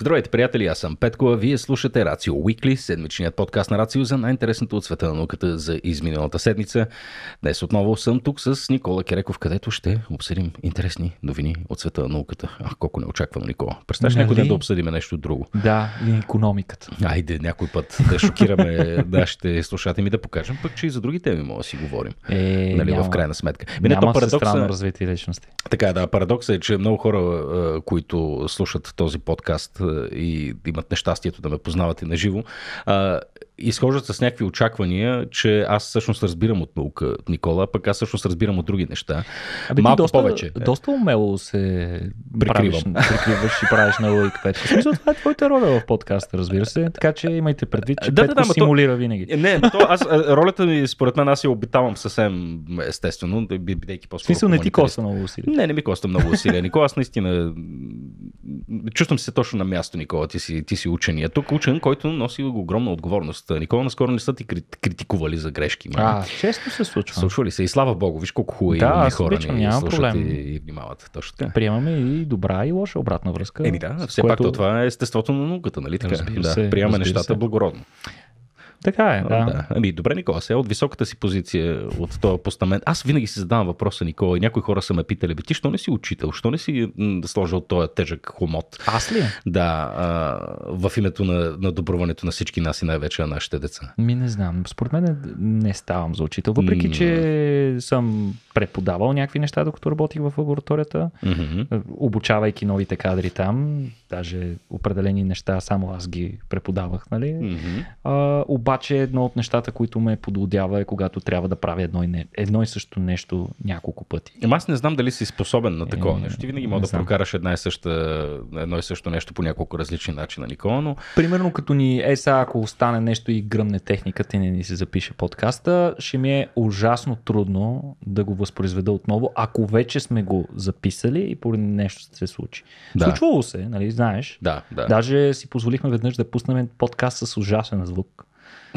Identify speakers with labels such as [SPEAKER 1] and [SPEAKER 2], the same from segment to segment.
[SPEAKER 1] Здравейте, приятели! Аз съм Петко, а вие слушате Рацио Уикли, седмичният подкаст на Рацио за най-интересното от света на науката за изминалата седмица. Днес отново съм тук с Никола Кереков, където ще обсъдим интересни новини от света на науката. А, колко неочаквано, Никола. Представяш някой ден нали? да обсъдим нещо друго. Да, и економиката. Айде, някой път да шокираме нашите слушатели и да покажем пък, че и за други теми мога да си говорим. Е, нали, няма, в крайна сметка. Не няма то парадокса... развитие личности. Така, е, да, парадоксът е, че много хора, които слушат този подкаст, и имат нещастието да ме познават и наживо, изхождат с някакви очаквания, че аз всъщност разбирам от наука, Никола, пък аз всъщност разбирам от други неща. Абе, Малко доста, повече. Доста умело се прикриваш, прикриваш и правиш на лъйк В
[SPEAKER 2] смисъл, това е твоята роля в подкаста, разбира се. Така че имайте предвид, че да, Петко да, да, симулира то... винаги. Е,
[SPEAKER 1] не, но то, аз, ролята ми, според мен, аз я обитавам съвсем естествено, бидейки по-скоро. Смисъл, не ти коста много усилия. Не, не ми коста много усилия. Никола, аз наистина чувствам се точно на място, Никола. Ти си, ти си учен. тук учен, който носи огромна отговорност честността. Никога наскоро не са ти критикували за грешки. Ма. Нали? А, често се случва. Случва ли се? И слава богу, виж колко хубави да, хора обичам, нали, ни слушат проблем. и, и внимават. Точно така. Приемаме и добра и лоша обратна връзка. Еми да, все което... пак това е естеството на науката, нали така? Разбира да, се, приемаме нещата се. благородно. Така е. Да. да. Ами, добре, Никола, сега от високата си позиция от този постамент. Аз винаги си задавам въпроса, Никола, и някои хора са ме питали, бе, ти що не си учител, що не си сложил този тежък хомот? Аз ли? Да, а, в името на, на добруването на всички нас и най-вече на нашите деца.
[SPEAKER 2] Ми не знам. Според мен не ставам за учител, въпреки че съм преподавал някакви неща, докато работих в лабораторията, mm-hmm. обучавайки новите кадри там, даже определени неща само аз ги преподавах, нали? Mm-hmm. А, обаче едно от нещата, които ме подлодява е когато трябва да правя едно и, не, едно и също нещо няколко пъти.
[SPEAKER 1] Е, аз не знам дали си способен на такова е, нещо. Ти винаги мога да знам. прокараш една и съща, едно и също нещо по няколко различни начина, Никола, но... Примерно като ни е сега, ако остане нещо и гръмне техниката и не ни се
[SPEAKER 2] запише подкаста, ще ми е ужасно трудно да го възпроизведа отново, ако вече сме го записали и по нещо се случи. Да. Случвало се, нали, знаеш. Да, да. Даже си позволихме веднъж да пуснем подкаст с ужасен звук.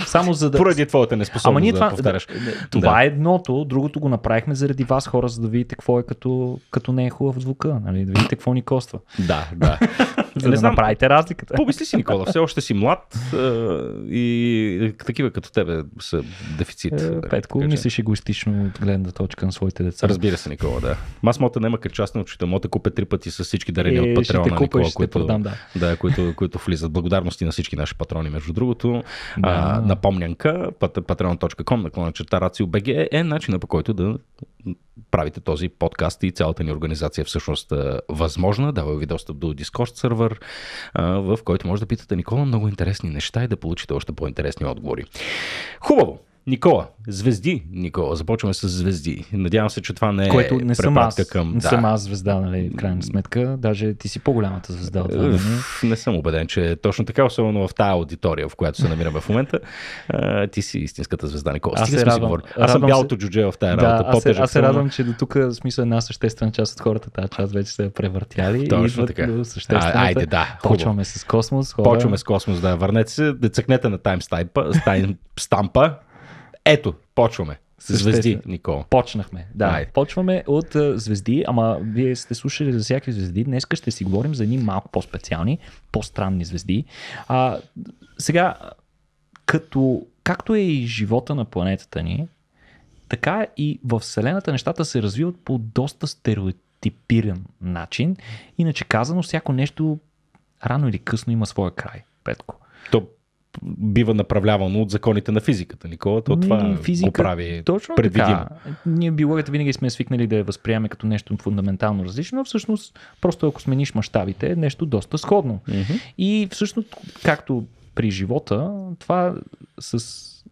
[SPEAKER 2] Само за да... Поради твоята неспособност Ама ние да това, повтаряш. Това да. е едното, другото го направихме заради вас хора, за да видите какво е като, като не е хубав звука. Нали? Да видите какво ни коства. Да, да за не да знам, направите разликата. Помисли си, Никола, все
[SPEAKER 1] още си млад и такива като тебе са дефицит. Да, е, Петко, да мислиш егоистично от
[SPEAKER 2] гледна точка на своите
[SPEAKER 1] деца. Разбира се, Никола, да. Аз мота нема като частна учител, мота купя три пъти с всички дарения е, от патреона, купиш, Никола, които, продам, да. Да, които, които влизат. Благодарности на всички наши патрони, между другото. Да. А, напомнянка, patreon.com, наклона черта, рацио БГ е начина по който да правите този подкаст и цялата ни организация е всъщност възможна. Дава ви достъп до Discord сервер, в който може да питате Никола много интересни неща и да получите още по-интересни отговори. Хубаво! Никола, звезди, Никола, започваме с звезди. Надявам се, че това не е Което не съм аз, към... Не да. съм аз
[SPEAKER 2] звезда, нали, крайна сметка. Даже ти си по-голямата звезда от това, нали?
[SPEAKER 1] Не съм убеден, че е точно така, особено в тази аудитория, в която се намираме в момента. ти си истинската звезда, Никола. Аз, се радвам, си аз съм бялото се... джудже в тази да, работа. Аз, се, аз се радвам,
[SPEAKER 2] че до тук смисъл една съществена част от хората, тази част вече се е
[SPEAKER 1] превъртяли. Точно и така. До а, айде, да. Почваме с космос. Хора. Почваме с космос, да. Върнете се, да цъкнете на таймстампа, стампа, ето, почваме. С звезди, Никола. Почнахме. Да, Ай. почваме от uh,
[SPEAKER 2] звезди, ама вие сте слушали за всякакви звезди. Днес ще си говорим за едни малко по-специални, по-странни звезди. А, сега, като, както е и живота на планетата ни, така и в Вселената нещата се развиват по доста стереотипиран начин. Иначе казано, всяко нещо рано или
[SPEAKER 1] късно има своя край. Петко. То бива направлявано от законите на физиката. Никола, то това физика, го прави точно предвидимо. Така.
[SPEAKER 2] Ние биологията винаги сме свикнали да я възприемаме като нещо фундаментално различно, но всъщност просто ако смениш мащабите е нещо доста сходно. Mm-hmm. И всъщност, както при живота, това с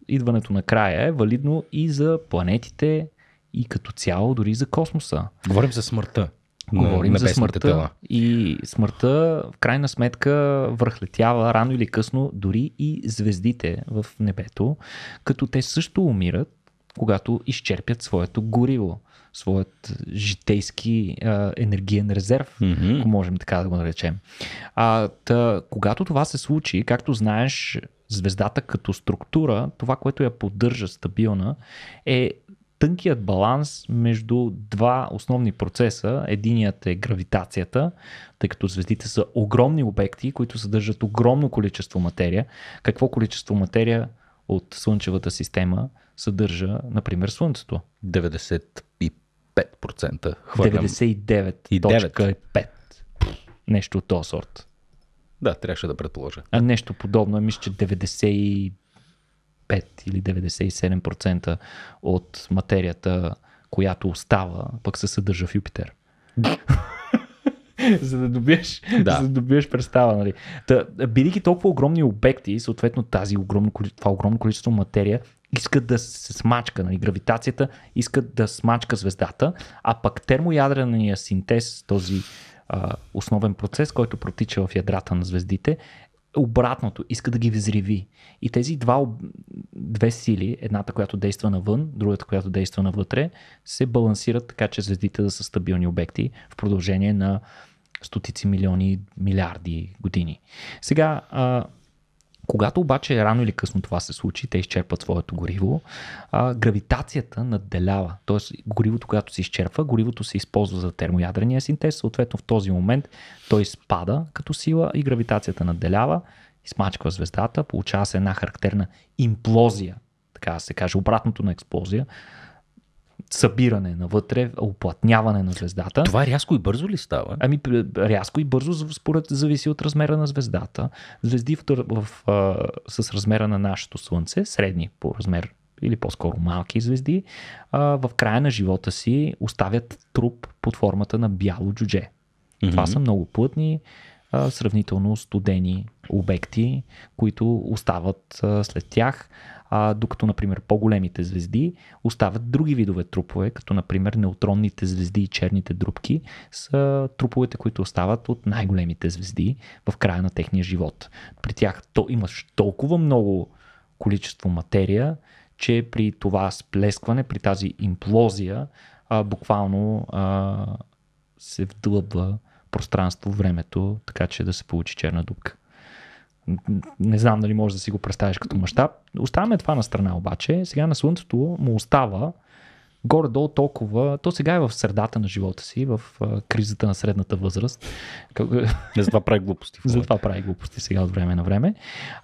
[SPEAKER 2] идването на края е валидно и за планетите, и като цяло, дори за космоса. Говорим за
[SPEAKER 1] смъртта. Говорим на, за смъртта тела.
[SPEAKER 2] и смъртта в крайна сметка върхлетява рано или късно дори и звездите в небето, като те също умират, когато изчерпят своето гориво, своят житейски а, енергиен резерв, mm-hmm. ако можем така да го наречем. А, та, когато това се случи, както знаеш, звездата като структура, това, което я поддържа стабилна, е тънкият баланс между два основни процеса. Единият е гравитацията, тъй като звездите са огромни обекти, които съдържат огромно количество материя. Какво количество материя от Слънчевата система съдържа, например, Слънцето?
[SPEAKER 1] 95%.
[SPEAKER 2] Хвърлям. 99.5. Нещо от този сорт.
[SPEAKER 1] Да, трябваше да предположа.
[SPEAKER 2] А нещо подобно, мисля, че 90 95 или 97% от материята, която остава, пък се съдържа в Юпитер. за да добиеш, да. за да добиеш представа. Нали. Та, бидейки толкова огромни обекти, съответно тази огромно, това огромно количество материя, иска да се смачка, нали, гравитацията иска да смачка звездата, а пък термоядрения синтез, този а, основен процес, който протича в ядрата на звездите, обратното, иска да ги взриви. И тези два, две сили, едната, която действа навън, другата, която действа навътре, се балансират така, че звездите да са стабилни обекти в продължение на стотици милиони, милиарди години. Сега, а, когато обаче рано или късно това се случи, те изчерпват своето гориво, а, гравитацията надделява. Тоест, горивото, когато се изчерпва, горивото се използва за термоядрения синтез, съответно в този момент той спада като сила и гравитацията надделява, измачква звездата, получава се една характерна имплозия, така да се каже, обратното на експлозия събиране навътре, оплътняване на звездата. Това рязко и бързо ли става? Ами рязко и бързо според зависи от размера на звездата. Звезди в, в, а, с размера на нашето Слънце, средни по размер или по-скоро малки звезди, а, в края на живота си оставят труп под формата на бяло джудже. Mm-hmm. Това са много плътни, а, сравнително студени обекти, които остават а, след тях а, докато, например, по-големите звезди остават други видове трупове, като, например, неутронните звезди и черните друпки са труповете, които остават от най-големите звезди в края на техния живот. При тях то имаш толкова много количество материя, че при това сплескване, при тази имплозия, а, буквално а, се вдълъбва пространство, времето, така че да се получи черна дупка. Не знам дали можеш да си го представиш като мащаб. Оставяме това на страна обаче. Сега на Слънцето му остава горе-долу толкова, то сега е в средата на живота си, в кризата на средната възраст. Не, затова прави глупости. затова прави глупости сега от време на време.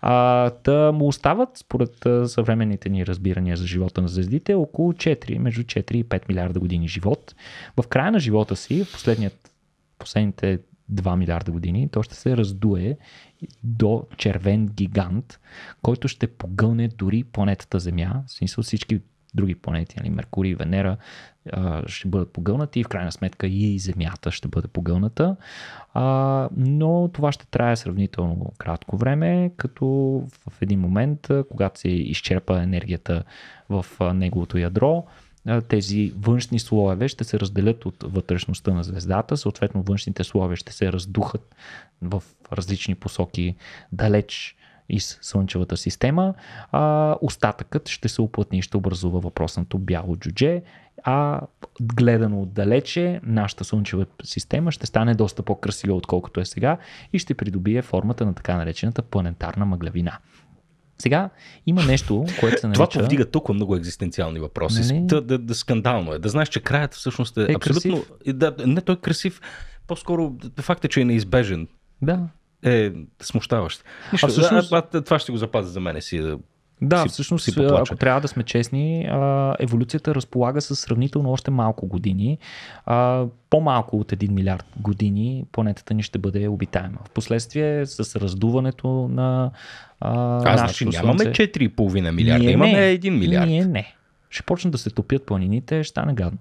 [SPEAKER 2] А, та му остават, според съвременните ни разбирания за живота на звездите, около 4, между 4 и 5 милиарда години живот. В края на живота си, в последният, последните 2 милиарда години, то ще се раздуе до червен гигант, който ще погълне дори планетата Земя, в смисъл всички други планети, нали, Меркурий, Венера, ще бъдат погълнати и в крайна сметка и Земята ще бъде погълната. А, но това ще трае сравнително кратко време, като в един момент, когато се изчерпа енергията в неговото ядро, тези външни слоеве ще се разделят от вътрешността на звездата, съответно външните слоеве ще се раздухат в различни посоки далеч из Слънчевата система, а остатъкът ще се оплътни и ще образува въпросното бяло джудже, а гледано отдалече, нашата Слънчева система ще стане доста по-красива, отколкото е сега и ще придобие формата на така наречената планетарна мъглявина. Сега има нещо, което се нарича... Това повдига
[SPEAKER 1] толкова много екзистенциални въпроси. Не, не. Да, да, да, скандално е. Да знаеш, че краят всъщност е, е абсолютно... Красив. Да, не, той е красив. По-скоро факта, е, че е неизбежен. Да. Е смущаващ. Нищо, а, всъщност... а, а, това ще го запазя за мене си. Е, да, си, всъщност, си ако трябва
[SPEAKER 2] да сме честни, еволюцията разполага с сравнително още малко години. По-малко от 1 милиард години планетата ни ще бъде обитаема. Впоследствие с раздуването на а, значи нашето значи, нямаме
[SPEAKER 1] 4,5 милиарда, ние имаме не, 1 милиард.
[SPEAKER 2] Ние не. Ще почнат да се топят планините, ще стане гадно.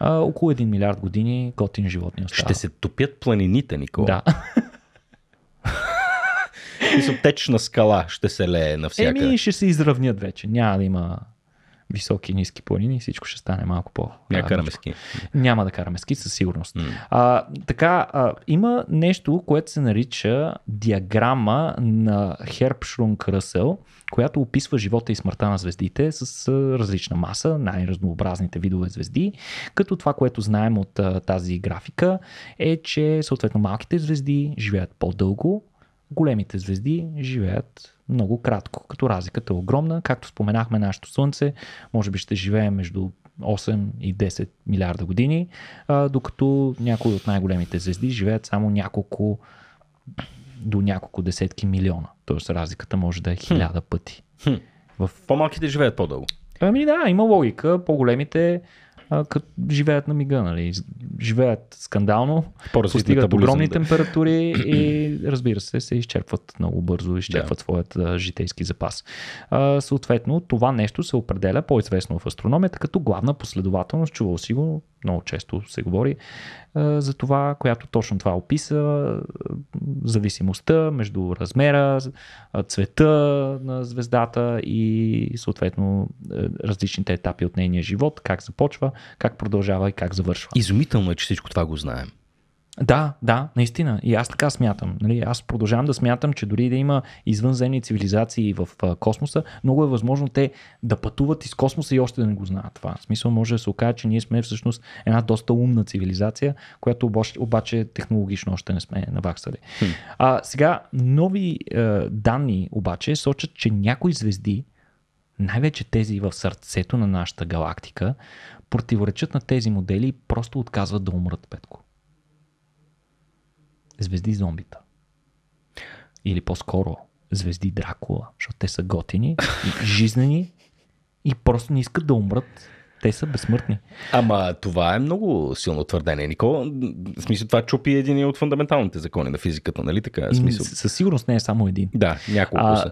[SPEAKER 2] А, около 1 милиард
[SPEAKER 1] години готин животни. остава. Ще се топят планините, Никола. Да. И с течна скала ще се лее навсякъде. Еми,
[SPEAKER 2] ще се изравнят вече. Няма да има високи и ниски планини, всичко ще стане малко по Няма да караме ски. Няма да караме ски, със сигурност. Mm. А, така, а, има нещо, което се нарича диаграма на Хербшрунг Ръсел, която описва живота и смъртта на звездите с различна маса, най-разнообразните видове звезди, като това, което знаем от а, тази графика е, че съответно малките звезди живеят по-дълго, големите звезди живеят много кратко, като разликата е огромна. Както споменахме, нашето Слънце може би ще живее между 8 и 10 милиарда години, а, докато някои от най-големите звезди живеят само няколко до няколко десетки милиона. Тоест разликата може да е хиляда пъти. Хм. В...
[SPEAKER 1] По-малките живеят
[SPEAKER 2] по-дълго. Ами да, има логика. По-големите а, като живеят на мига, нали? Живеят скандално, постигат огромни да. температури и разбира се, се изчерпват много бързо, изчерпват да. своят а, житейски запас. А, съответно, това нещо се определя по-известно в астрономията като главна последователност, чувал го много често се говори е, за това, която точно това описа, е, зависимостта между размера, цвета на звездата и съответно е, различните етапи от нейния живот, как започва, как продължава и как завършва. Изумително
[SPEAKER 1] е, че всичко това го знаем.
[SPEAKER 2] Да, да, наистина. И аз така смятам. Нали? Аз продължавам да смятам, че дори да има извънземни цивилизации в космоса, много е възможно те да пътуват из космоса и още да не го знаят това. В смисъл може да се окаже, че ние сме всъщност една доста умна цивилизация, която обаче технологично още не сме наваксали. Хм. А, сега, нови е, данни обаче сочат, че някои звезди, най-вече тези в сърцето на нашата галактика, противоречат на тези модели и просто отказват да умрат, Петко звезди зомбита. Или по-скоро звезди Дракула, защото те са готини, и жизнени и просто не искат да умрат. Те са безсмъртни.
[SPEAKER 1] Ама това е много силно твърдение, Нико, В смисъл това чупи един от фундаменталните закони на физиката, нали така? В смисъл... Със
[SPEAKER 2] сигурност не е само един. Да, няколко а, са.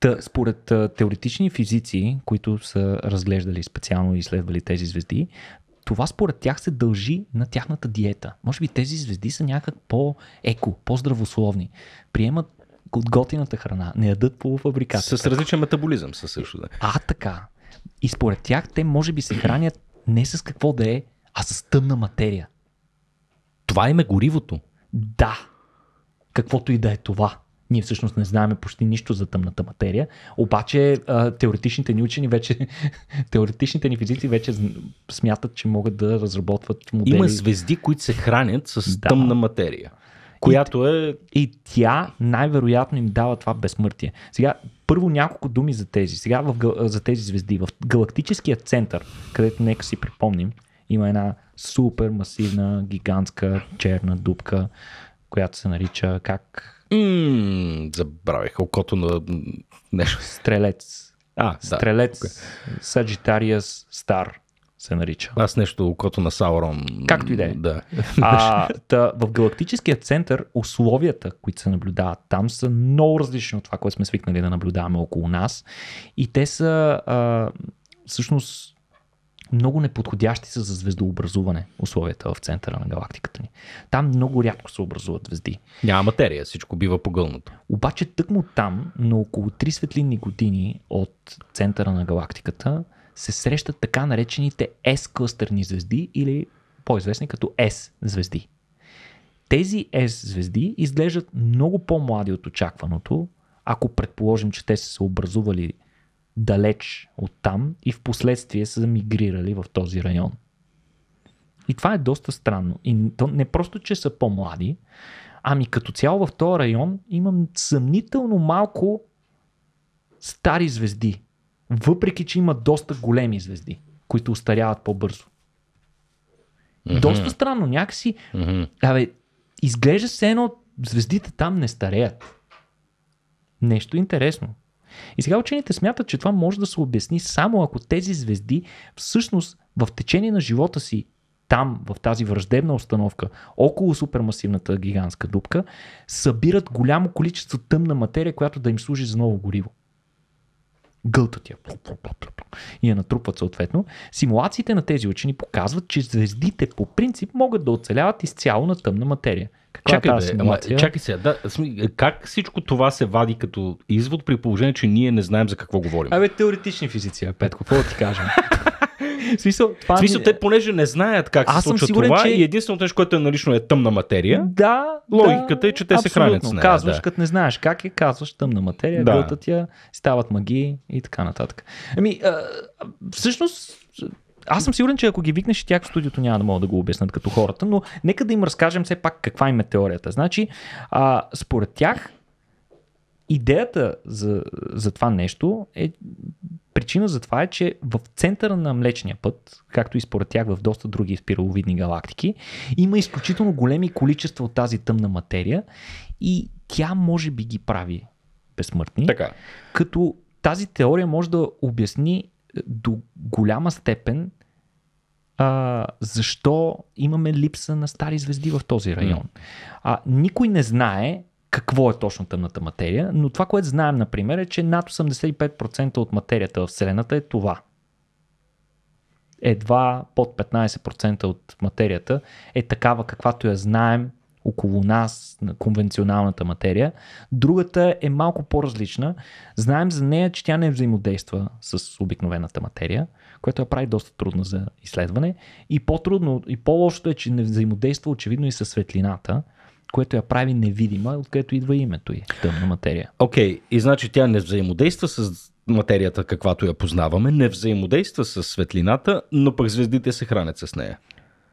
[SPEAKER 2] Та, според теоретични физици, които са разглеждали специално и изследвали тези звезди, това според тях се дължи на тяхната диета. Може би тези звезди са някак по-еко, по-здравословни. Приемат от готината храна, не ядат полуфабриката. С различен
[SPEAKER 1] метаболизъм са също да. А,
[SPEAKER 2] така. И според тях те може би се хранят не с какво да е, а с тъмна материя. Това им е горивото. Да. Каквото и да е това. Ние всъщност не знаем почти нищо за тъмната материя, обаче теоретичните ни учени вече, теоретичните ни физици вече смятат, че могат да разработват модели. Има звезди, които се хранят с да. тъмна материя която е... И тя най-вероятно им дава това безсмъртие. Сега, първо няколко думи за тези. Сега в, за тези звезди. В галактическия център, където нека си припомним, има една супер масивна, гигантска черна дупка, която се нарича как Ммм,
[SPEAKER 1] забравих окото на нещо. Стрелец. А, Стрелец, да. Саджитариас Стар се нарича. Аз нещо окото на Саурон. Както и да е. Да. А,
[SPEAKER 2] та, в галактическия център условията, които се наблюдават там, са много различни от това, което сме свикнали да наблюдаваме около нас. И те са а, всъщност много неподходящи са за звездообразуване условията в центъра на галактиката ни. Там много рядко се образуват звезди.
[SPEAKER 1] Няма материя, всичко бива погълнато.
[SPEAKER 2] Обаче тъкмо там, на около 3 светлинни години от центъра на галактиката, се срещат така наречените s кластърни звезди или по-известни като S-звезди. Тези S-звезди изглеждат много по-млади от очакваното, ако предположим, че те са се образували далеч от там и в последствие са мигрирали в този район. И това е доста странно. И то не просто, че са по-млади, ами като цяло в този район имам съмнително малко стари звезди. Въпреки, че има доста големи звезди, които устаряват по-бързо. Mm-hmm. Доста странно, някакси. Mm-hmm. Абе, изглежда се едно звездите там не стареят. Нещо интересно. И сега учените смятат, че това може да се обясни само ако тези звезди всъщност в течение на живота си там, в тази враждебна установка, около супермасивната гигантска дупка, събират голямо количество тъмна материя, която да им служи за ново гориво. Гълтат я. И я натрупват съответно. Симулациите на тези учени показват, че звездите по принцип могат да оцеляват изцяло на тъмна материя. Каква чакай, е бе, ама, чакай
[SPEAKER 1] сега, да, как всичко това се вади като извод при положение, че ние не знаем за какво говорим? Абе, теоретични физици, Петко, какво да ти кажа? смисъл, това... смисъл, те понеже не знаят как Аз се случва сигурен, това че... и единственото нещо, което е налично е тъмна материя, да, логиката да, е, че те абсолютно. се хранят с нея. Казваш, да. като не знаеш
[SPEAKER 2] как е, казваш тъмна материя, да. гълтат я, стават магии и така нататък. Ами, а, всъщност, аз съм сигурен, че ако ги викнеш и тях в студиото няма да могат да го обяснат като хората, но нека да им разкажем все пак каква им е теорията. Значи, а, според тях, идеята за, за това нещо е Причина за това е, че в центъра на Млечния път, както и според тях в доста други спираловидни галактики, има изключително големи количества от тази тъмна материя и тя може би ги прави безсмъртни. Така. Като тази теория може да обясни е, до голяма степен а, защо имаме липса на стари звезди в този район. А, никой не знае какво е точно тъмната материя, но това, което знаем, например, е, че над 85% от материята в Вселената е това. Едва под 15% от материята е такава, каквато я знаем около нас, на конвенционалната материя. Другата е малко по-различна. Знаем за нея, че тя не взаимодейства с обикновената материя, което я прави доста трудна за изследване. И по-трудно, и по-лошото е, че не взаимодейства очевидно и с светлината, което я прави невидима, откъдето идва името й, тъмна
[SPEAKER 1] материя. Окей, okay, и значи тя не взаимодейства с материята, каквато я познаваме, не взаимодейства с светлината, но пък звездите се хранят с нея.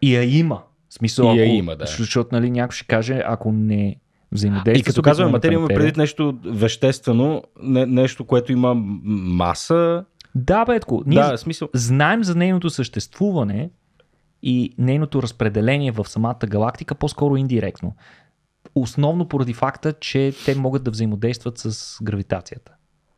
[SPEAKER 1] И я има смисъл, и ако, има, да.
[SPEAKER 2] Защото нали, някой ще каже, ако не взаимодейства. И като казваме материя, имаме предвид
[SPEAKER 1] нещо веществено, не, нещо, което има маса. Да, бетко. Ние да,
[SPEAKER 2] смисъл... знаем за нейното съществуване и нейното разпределение в самата галактика по-скоро индиректно. Основно поради факта, че те могат да взаимодействат с гравитацията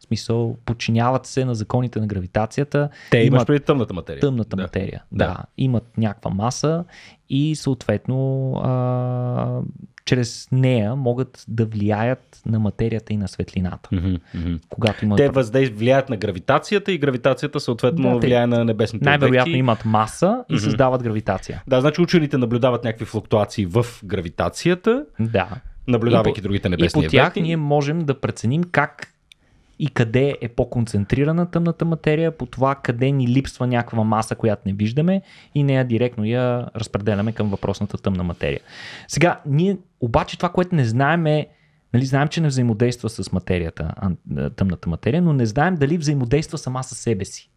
[SPEAKER 2] смисъл, подчиняват се на законите на гравитацията.
[SPEAKER 1] Те имат, имаш преди тъмната материя. Тъмната да. материя, да. да.
[SPEAKER 2] Имат някаква маса и съответно а, чрез нея могат да влияят на материята и на светлината. Mm-hmm, Когато имат... Те
[SPEAKER 1] въздействат, влияят на гравитацията и гравитацията съответно да, влияе те... на небесните Най-вероятно обекти. имат маса
[SPEAKER 2] и mm-hmm. създават гравитация.
[SPEAKER 1] Да, значи учените наблюдават някакви флуктуации в гравитацията. Да. Наблюдавайки и по, другите небесни И по тях
[SPEAKER 2] ние можем да преценим как и къде е по-концентрирана тъмната материя, по това къде ни липсва някаква маса, която не виждаме и нея директно я разпределяме към въпросната тъмна материя. Сега, ние обаче това, което не знаем е, нали, знаем, че не взаимодейства с материята, тъмната материя, но не знаем дали взаимодейства сама със себе си.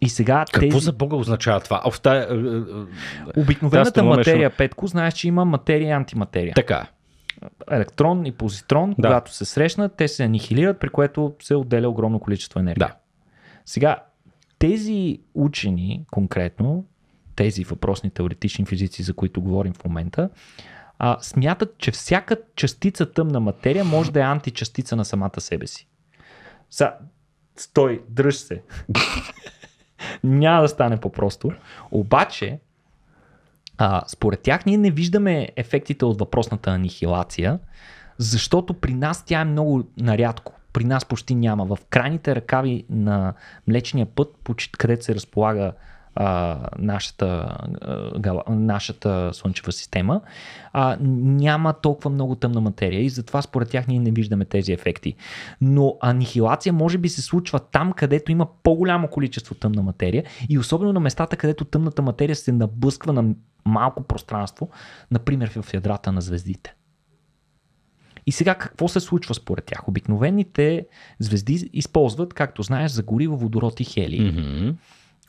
[SPEAKER 2] И сега Какво тези... за
[SPEAKER 1] Бога означава това? Е, е, е, Обикновената материя,
[SPEAKER 2] Петко, знаеш, че има материя и антиматерия. Така електрон и позитрон, да. когато се срещнат, те се анихилират, при което се отделя огромно количество енергия. Да. Сега, тези учени конкретно, тези въпросни теоретични физици, за които говорим в момента, а, смятат, че всяка частица тъмна материя може да е античастица на самата себе си. Са, стой, дръж се. Няма да стане по-просто. Обаче, а, според тях ние не виждаме ефектите от въпросната анихилация, защото при нас тя е много нарядко. При нас почти няма. В крайните ръкави на Млечния път, където се разполага а, нашата, а, гала, нашата Слънчева система, а, няма толкова много тъмна материя и затова според тях ние не виждаме тези ефекти. Но анихилация може би се случва там, където има по-голямо количество тъмна материя и особено на местата, където тъмната материя се наблъсква на малко пространство, например в ядрата на звездите. И сега какво се случва според тях? Обикновените звезди използват, както знаеш, за гориво водород и хели? Mm-hmm.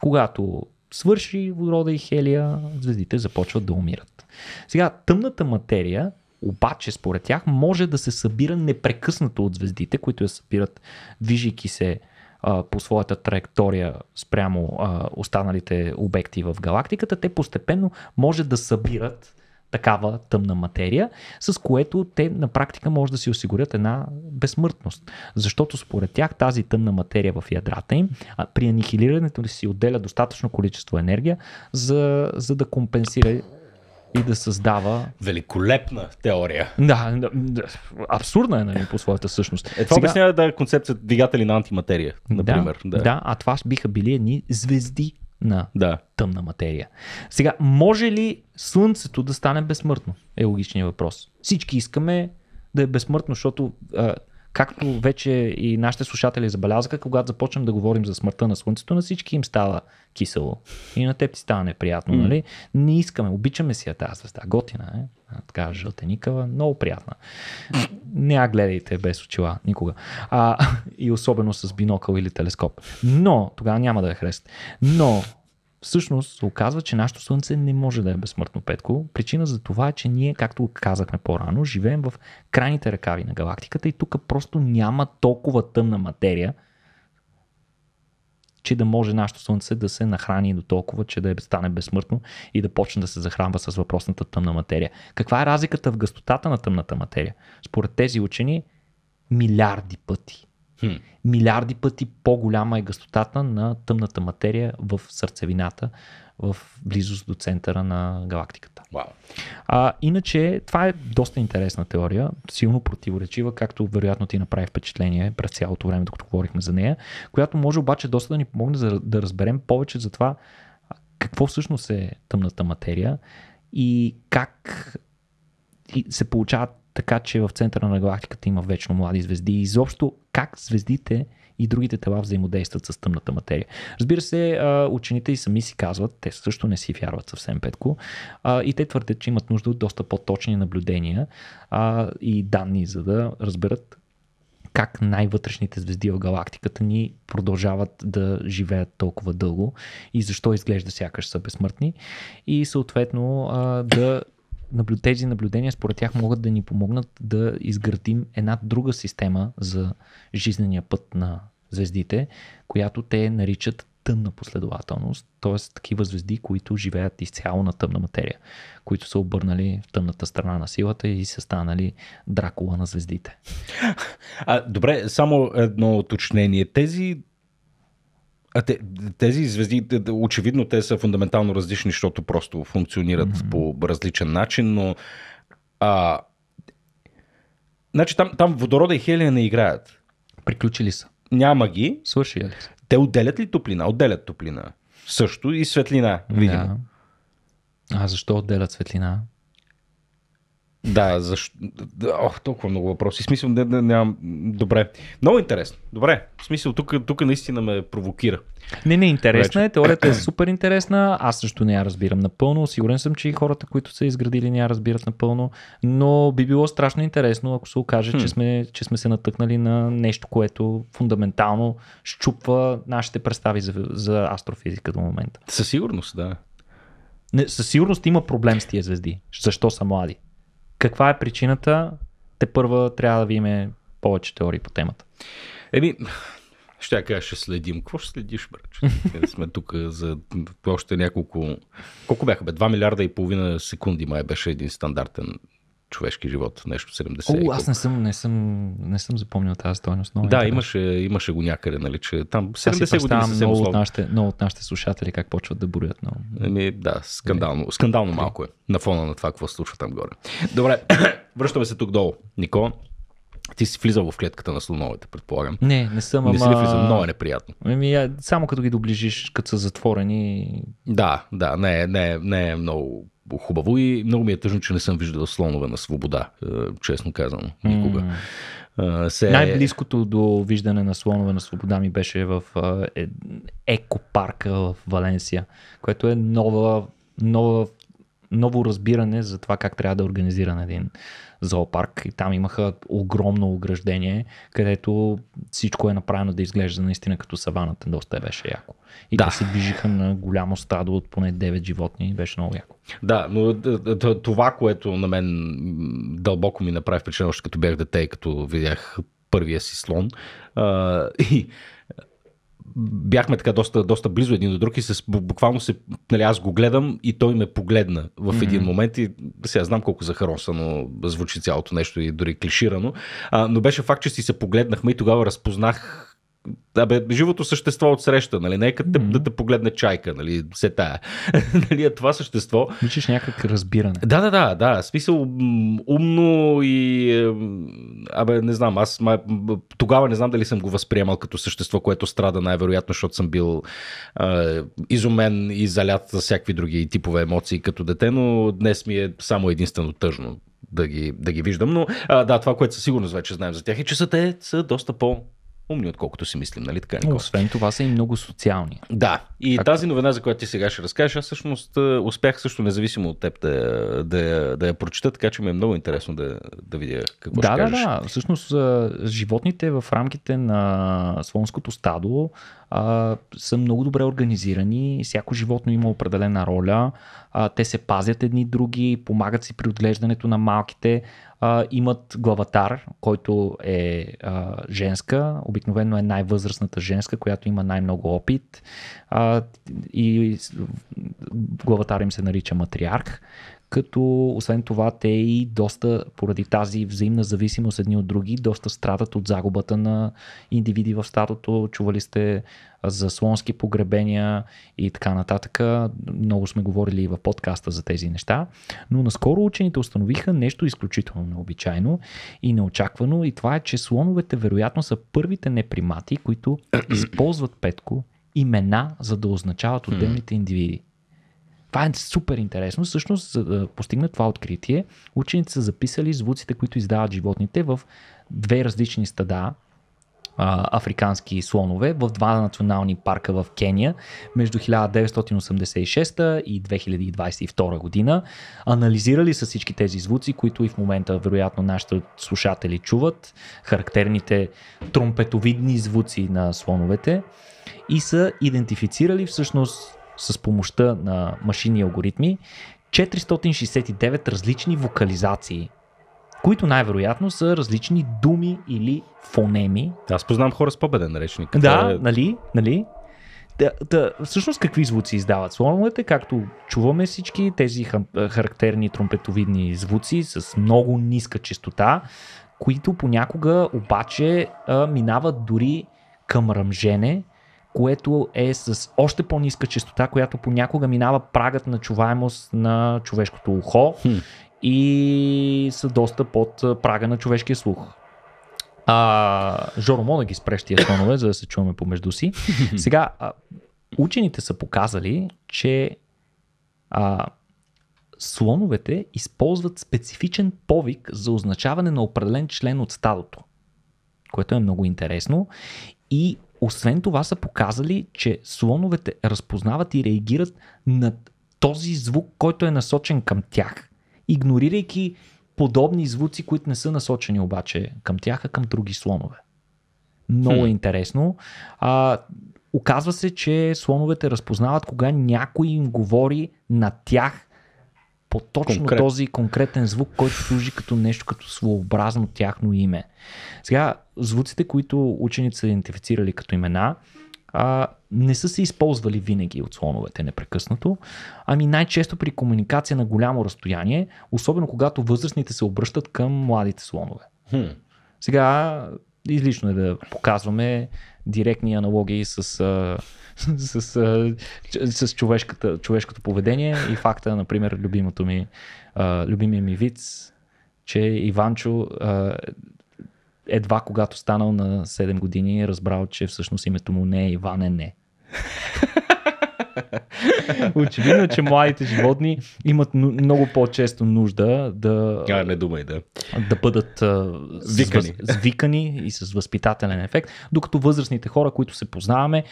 [SPEAKER 2] Когато свърши водорода и хелия, звездите започват да умират. Сега, тъмната материя обаче според тях може да се събира непрекъснато от звездите, които я събират, движейки се а, по своята траектория спрямо а, останалите обекти в галактиката. Те постепенно може да събират такава тъмна материя, с което те на практика може да си осигурят една безсмъртност. Защото според тях тази тъмна материя в ядрата им при анихилирането си отделя достатъчно количество енергия, за, за да компенсира
[SPEAKER 1] и да създава. Великолепна теория. Да, да,
[SPEAKER 2] да абсурдна е нали, по своята същност. Е, това Сега... обяснява
[SPEAKER 1] да е концепцията двигатели на антиматерия, например. Да, да. да, а това
[SPEAKER 2] биха били едни звезди на да. тъмна материя. Сега, може ли Слънцето да стане безсмъртно? Е логичният въпрос. Всички искаме да е безсмъртно, защото а, Както вече и нашите слушатели забелязаха, когато започнем да говорим за смъртта на Слънцето, на всички им става кисело. И на теб ти става неприятно, mm. нали? Не искаме, обичаме си я тази звезда. Готина е. Така жълтеникава, много приятна. Не я гледайте без очила никога. А, и особено с бинокъл или телескоп. Но, тогава няма да я харесате. Но всъщност се оказва, че нашето Слънце не може да е безсмъртно петко. Причина за това е, че ние, както казахме по-рано, живеем в крайните ръкави на галактиката и тук просто няма толкова тъмна материя, че да може нашето Слънце да се нахрани до толкова, че да е- стане безсмъртно и да почне да се захранва с въпросната тъмна материя. Каква е разликата в гъстотата на тъмната материя? Според тези учени, милиарди пъти. Хм. Милиарди пъти по-голяма е гъстотата на тъмната материя в сърцевината, в близост до центъра на галактиката. А, иначе, това е доста интересна теория, силно противоречива, както вероятно ти направи впечатление през цялото време, докато говорихме за нея, която може обаче доста да ни помогне за, да разберем повече за това какво всъщност е тъмната материя и как се получават така че в центъра на галактиката има вечно млади звезди и изобщо как звездите и другите тела взаимодействат с тъмната материя. Разбира се, учените и сами си казват, те също не си вярват съвсем петко, и те твърдят, че имат нужда от доста по-точни наблюдения и данни, за да разберат как най-вътрешните звезди в галактиката ни продължават да живеят толкова дълго и защо изглежда сякаш са безсмъртни и съответно да тези наблюдения според тях могат да ни помогнат да изградим една друга система за жизнения път на звездите, която те наричат тъмна последователност, т.е. такива звезди, които живеят изцяло на тъмна материя, които са обърнали в тъмната страна на силата и са станали дракула на звездите.
[SPEAKER 1] А, добре, само едно уточнение. Тези а те, тези звезди, очевидно, те са фундаментално различни, защото просто функционират mm-hmm. по различен начин, но. А, значи там, там водорода и хелия не играят. Приключили са. Няма ги. Слушай, ли? Те отделят ли топлина? Отделят топлина. Също и светлина, видимо. Да. А защо отделят светлина? Да, защо... Ох, толкова много въпроси. В смисъл, не, не, нямам... Добре. Много интересно. Добре. В смисъл, тук, тук наистина ме провокира. Не, не, интересна е. Вече. е. Теорията е
[SPEAKER 2] супер интересна. Аз също не я разбирам напълно. Сигурен съм, че и хората, които са изградили, не я разбират напълно. Но би било страшно интересно, ако се окаже, хм. че, сме, че сме се натъкнали на нещо, което фундаментално щупва нашите представи за, за астрофизика до момента. Със сигурност, да. Не, със сигурност има проблем с тия звезди. Защо са млади? Каква е причината? Те първа трябва да видим
[SPEAKER 1] повече теории по темата. Еми, ще кажа, ще следим. Какво ще следиш, брат? Ще сме тук за още няколко... Колко бяха бе? 2 милиарда и половина секунди май беше един стандартен човешки живот, нещо 70. О, аз не
[SPEAKER 2] съм, не съм, не съм запомнил тази стойност. Много е да,
[SPEAKER 1] имаше, имаше го някъде, нали, че там 70 години са много, от нашите,
[SPEAKER 2] много от нашите слушатели как почват да броят Но...
[SPEAKER 1] Ами, да, скандално, скандално малко е на фона на това, какво случва там горе. Добре, връщаме се тук долу. Нико, ти си влизал в клетката на слоновете, предполагам. Не, не съм. Не си влизал? Много е неприятно. Ами, само като ги доближиш, като са затворени. Да, да, не, не, не е много хубаво и много ми е тъжно, че не съм виждал слонове на свобода, е, честно казано, никога. Mm. се...
[SPEAKER 2] Най-близкото до виждане на слонове на свобода ми беше в е, екопарка в Валенсия, което е нова, нова ново разбиране за това как трябва да е организиран един зоопарк. И там имаха огромно ограждение, където всичко е направено да изглежда наистина като саваната. Доста беше яко. И да. те се движиха на голямо стадо от поне 9 животни. Беше много яко.
[SPEAKER 1] Да, но е, е, е, това, което на мен дълбоко ми направи впечатление, още като бях дете и като видях първия си слон. А, и бяхме така доста, доста близо един до друг и с, буквално се, нали, аз го гледам и той ме погледна в mm-hmm. един момент и сега знам колко но звучи цялото нещо и дори клиширано, а, но беше факт, че си се погледнахме и тогава разпознах Абе, живото същество от среща, нали? Не е като mm-hmm. да те погледне чайка, нали? Се тая. нали, това същество. Мичиш някак разбиране. Да, да, да, да. Смисъл умно и... Абе, не знам, аз май... тогава не знам дали съм го възприемал като същество, което страда най-вероятно, защото съм бил а, изумен и залят за всякакви други типове емоции като дете, но днес ми е само единствено тъжно да ги, да ги виждам. Но а, да, това, което със сигурност вече знаем за тях е, че са те са доста по умни, отколкото си мислим, нали така? Никола? Освен това са и много социални. Да, и так. тази новина, за която ти сега ще разкажеш, аз всъщност е, успях също независимо от теб да, да, да я прочета, така че ми е много интересно да, да видя какво да, ще да, кажеш.
[SPEAKER 2] Да, да, всъщност животните в рамките на слонското стадо а, са много добре организирани, всяко животно има определена роля, а, те се пазят едни други, помагат си при отглеждането на малките, а, имат главатар, който е а, женска, обикновено е най-възрастната женска, която има най-много опит а, и главатар им се нарича матриарх като освен това те и доста, поради тази взаимна зависимост едни от други, доста страдат от загубата на индивиди в статото. Чували сте за слонски погребения и така нататък. Много сме говорили и в подкаста за тези неща. Но наскоро учените установиха нещо изключително необичайно и неочаквано и това е, че слоновете вероятно са първите непримати, които използват петко имена, за да означават отделните индивиди. Това е супер интересно. Всъщност, за да постигнат това откритие, учените са записали звуците, които издават животните в две различни стада, африкански слонове в два национални парка в Кения между 1986 и 2022 година. Анализирали са всички тези звуци, които и в момента вероятно нашите слушатели чуват, характерните тромпетовидни звуци на слоновете и са идентифицирали всъщност с помощта на машини и алгоритми 469 различни вокализации, които най-вероятно са различни думи или фонеми. Аз познавам хора с победен речник. Да, е... нали, нали? Да, да, всъщност какви звуци издават слоновете, както чуваме всички тези е, характерни тромпетовидни звуци с много ниска частота, които понякога обаче а, минават дори към ръмжене, което е с още по-ниска частота, която понякога минава прагът на чуваемост на човешкото ухо хм. и са доста под прага на човешкия слух. А, Жоро, мога да ги спреш тия тонове, за да се чуваме помежду си. Сега, учените са показали, че а, слоновете използват специфичен повик за означаване на определен член от стадото, което е много интересно. И освен това са показали, че слоновете разпознават и реагират на този звук, който е насочен към тях, игнорирайки подобни звуци, които не са насочени обаче към тях, а към други слонове. Много хм. интересно. А, оказва се, че слоновете разпознават кога някой им говори на тях по точно Конкрет. този конкретен звук, който служи като нещо като своеобразно тяхно име. Сега, звуците, които ученици са идентифицирали като имена, а, не са се използвали винаги от слоновете непрекъснато, ами най-често при комуникация на голямо разстояние, особено когато възрастните се обръщат към младите слонове. Хм. Сега излишно е да показваме директни аналогии с а, с, с, с човешката, човешкото поведение и факта, например, любимото ми, любимия ми виц, че Иванчо едва когато станал на 7 години е разбрал, че всъщност името му не е Иван, е не.
[SPEAKER 1] Очевидно е, че младите животни
[SPEAKER 2] имат много по-често нужда да. А, не думай, да. Да бъдат звикани С, и с възпитателен ефект, докато възрастните хора, които се познаваме,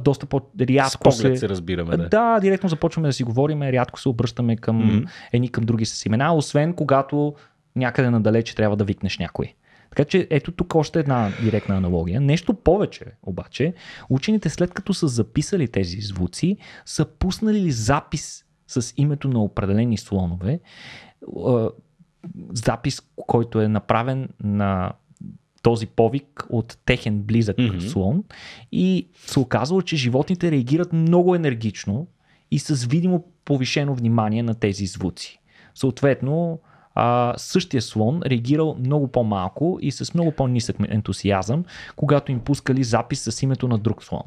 [SPEAKER 2] доста по-рядко. Се... се разбираме. Да. да, директно започваме да си говорим, рядко се обръщаме към mm-hmm. едни към други с имена, освен когато някъде надалече трябва да викнеш някой. Така че ето тук още една директна аналогия. Нещо повече обаче, учените след като са записали тези звуци, са пуснали запис с името на определени слонове, запис, който е направен на този повик от техен близък mm-hmm. слон и се оказало, че животните реагират много енергично и с видимо повишено внимание на тези звуци. Съответно, а, същия слон реагирал много по-малко и с много по-нисък ентусиазъм, когато им пускали запис с името на друг слон.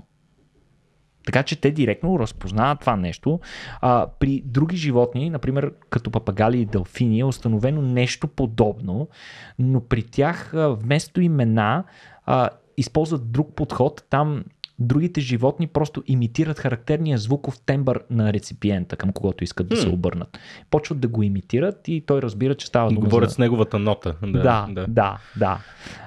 [SPEAKER 2] Така че те директно разпознават това нещо. А, при други животни, например като папагали и дълфини, е установено нещо подобно, но при тях вместо имена а, използват друг подход. Там другите животни просто имитират характерния звуков тембър на реципиента, към когото искат да се обърнат. Почват да го имитират и той разбира, че става дума. Говорят за... с
[SPEAKER 1] неговата нота. Да, да, да.
[SPEAKER 2] да, да.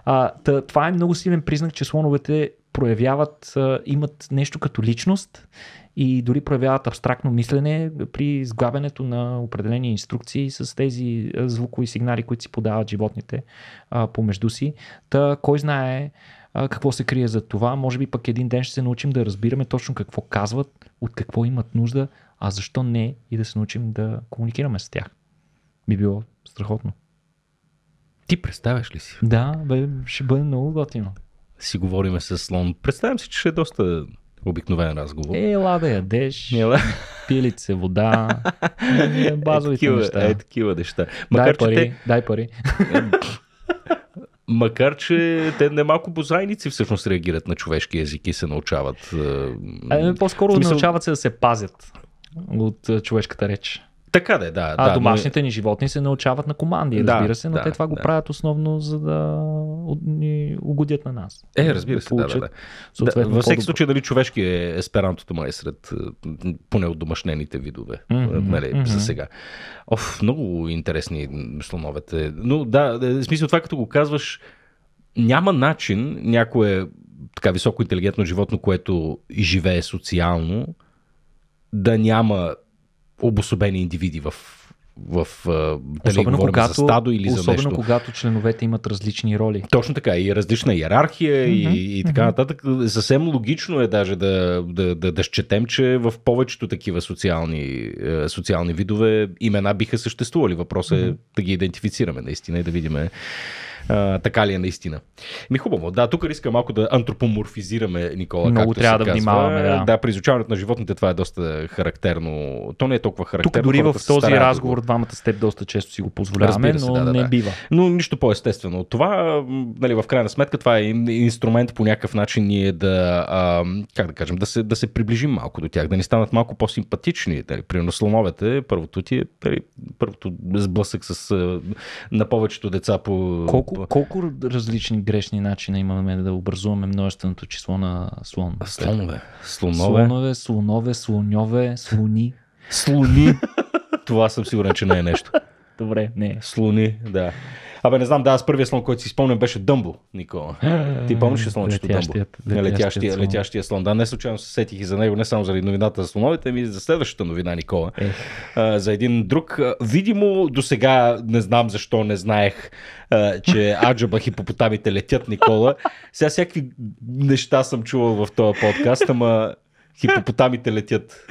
[SPEAKER 2] А, тъ, това е много силен признак, че слоновете проявяват, а, имат нещо като личност и дори проявяват абстрактно мислене при сглабянето на определени инструкции с тези звукови сигнали, които си подават животните а, помежду си. Та, кой знае а, какво се крие за това. Може би пък един ден ще се научим да разбираме точно какво казват, от какво имат нужда, а защо не и да се научим да комуникираме с тях. Би било страхотно. Ти представяш ли си? Да, бе, ще бъде
[SPEAKER 1] много готино. Си говориме с слон. Представям си, че ще е доста обикновен разговор. Е, лада, ядеш, Ела. пилице, вода, е, базовите е, такива, неща. Е, такива неща. Макар, дай пари, те... дай пари. Е, Макар, че те не малко бозайници всъщност реагират на човешки език и се научават. Е,
[SPEAKER 2] по-скоро смисъл... научават се да се пазят от човешката реч. Така да е, да. А да, домашните но... ни животни се научават на команди, разбира да, се, но да, те това да. го правят основно, за да ни угодят на нас. Е, разбира се, да, да, да. да във всеки
[SPEAKER 1] случай, дали човешки е есперантото май сред е, поне от домашнените видове, mm-hmm, нали, mm-hmm. за сега. Оф, много интересни слоновете. Но да, е, в смисъл това, като го казваш, няма начин някое така високо интелигентно животно, което живее социално, да няма обособени индивиди в в дали особено когато, за стадо или особено за Особено
[SPEAKER 2] когато членовете имат различни роли. Точно така, и
[SPEAKER 1] различна иерархия mm-hmm. и, и така mm-hmm. нататък. Съвсем логично е даже да, да, да, да счетем, че в повечето такива социални, е, социални видове имена биха съществували. Въпросът mm-hmm. е да ги идентифицираме наистина и да видим а, така ли е наистина. Ми хубаво, да, тук риска малко да антропоморфизираме Никола. Много както трябва да казва. внимаваме. Да. да, при изучаването на животните това е доста характерно. То не е толкова характерно. Тук дори в този разговор двамата с теб доста често си го позволяваме, се, но да, да, не да. бива. Но нищо по-естествено. Това, нали, в крайна сметка, това е инструмент по някакъв начин ние да, а, как да кажем, да се, да се приближим малко до тях, да ни станат малко по-симпатични. Нали. Примерно слоновете, първото ти е нали, първото сблъсък с, на повечето деца по Колко колко, колко различни грешни
[SPEAKER 2] начина имаме да образуваме множественото число на слон? Слонове. Слонове. Слонове, слонове, слоньове, слони. Слони.
[SPEAKER 1] Това съм сигурен, че не е нещо. Добре, не. Слони, да. Абе, не знам, да, аз първият слон, който си спомням, беше Дъмбо, Никола. Ти помниш ли слончето Дъмбо? Летящия, летящия слон. Да, не случайно се сетих и за него, не само заради новината за слоновете, ами за следващата новина, Никола. А, за един друг. Видимо, до сега не знам защо не знаех, а, че аджаба хипопотамите летят, Никола. Сега всякакви неща съм чувал в този подкаст, ама Хипопотамите летят.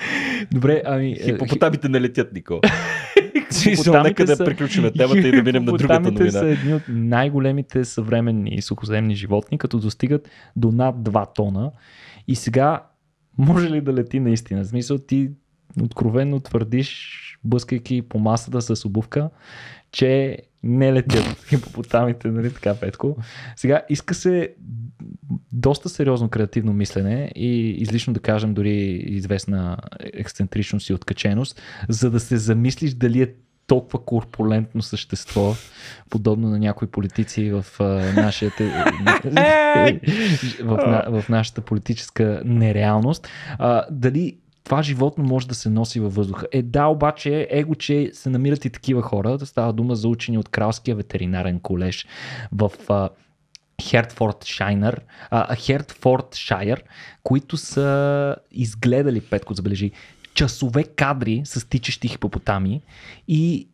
[SPEAKER 1] Добре, ами. Е, хипопотамите не летят, Никола. Смисъл, нека да приключим темата и да минем на другата новина. са едни
[SPEAKER 2] от най-големите съвременни сухоземни животни, като достигат до над 2 тона. И сега може ли да лети наистина? В смисъл, ти откровенно твърдиш, блъскайки по масата с обувка, че не летят хипопотамите, нали така, Петко. Сега иска се доста сериозно креативно мислене и излишно да кажем дори известна ексцентричност и откаченост, за да се замислиш дали е толкова корпулентно същество, подобно на някои политици в, а, нашата, е! в, в нашата политическа нереалност. А, дали това животно може да се носи във въздуха. Е, да, обаче, е его, че се намират и такива хора. да Става дума за учени от Кралския ветеринарен колеж в а, Шайнер, Хертфорд Шайер, които са изгледали, Петко забележи, часове кадри с тичащи хипопотами и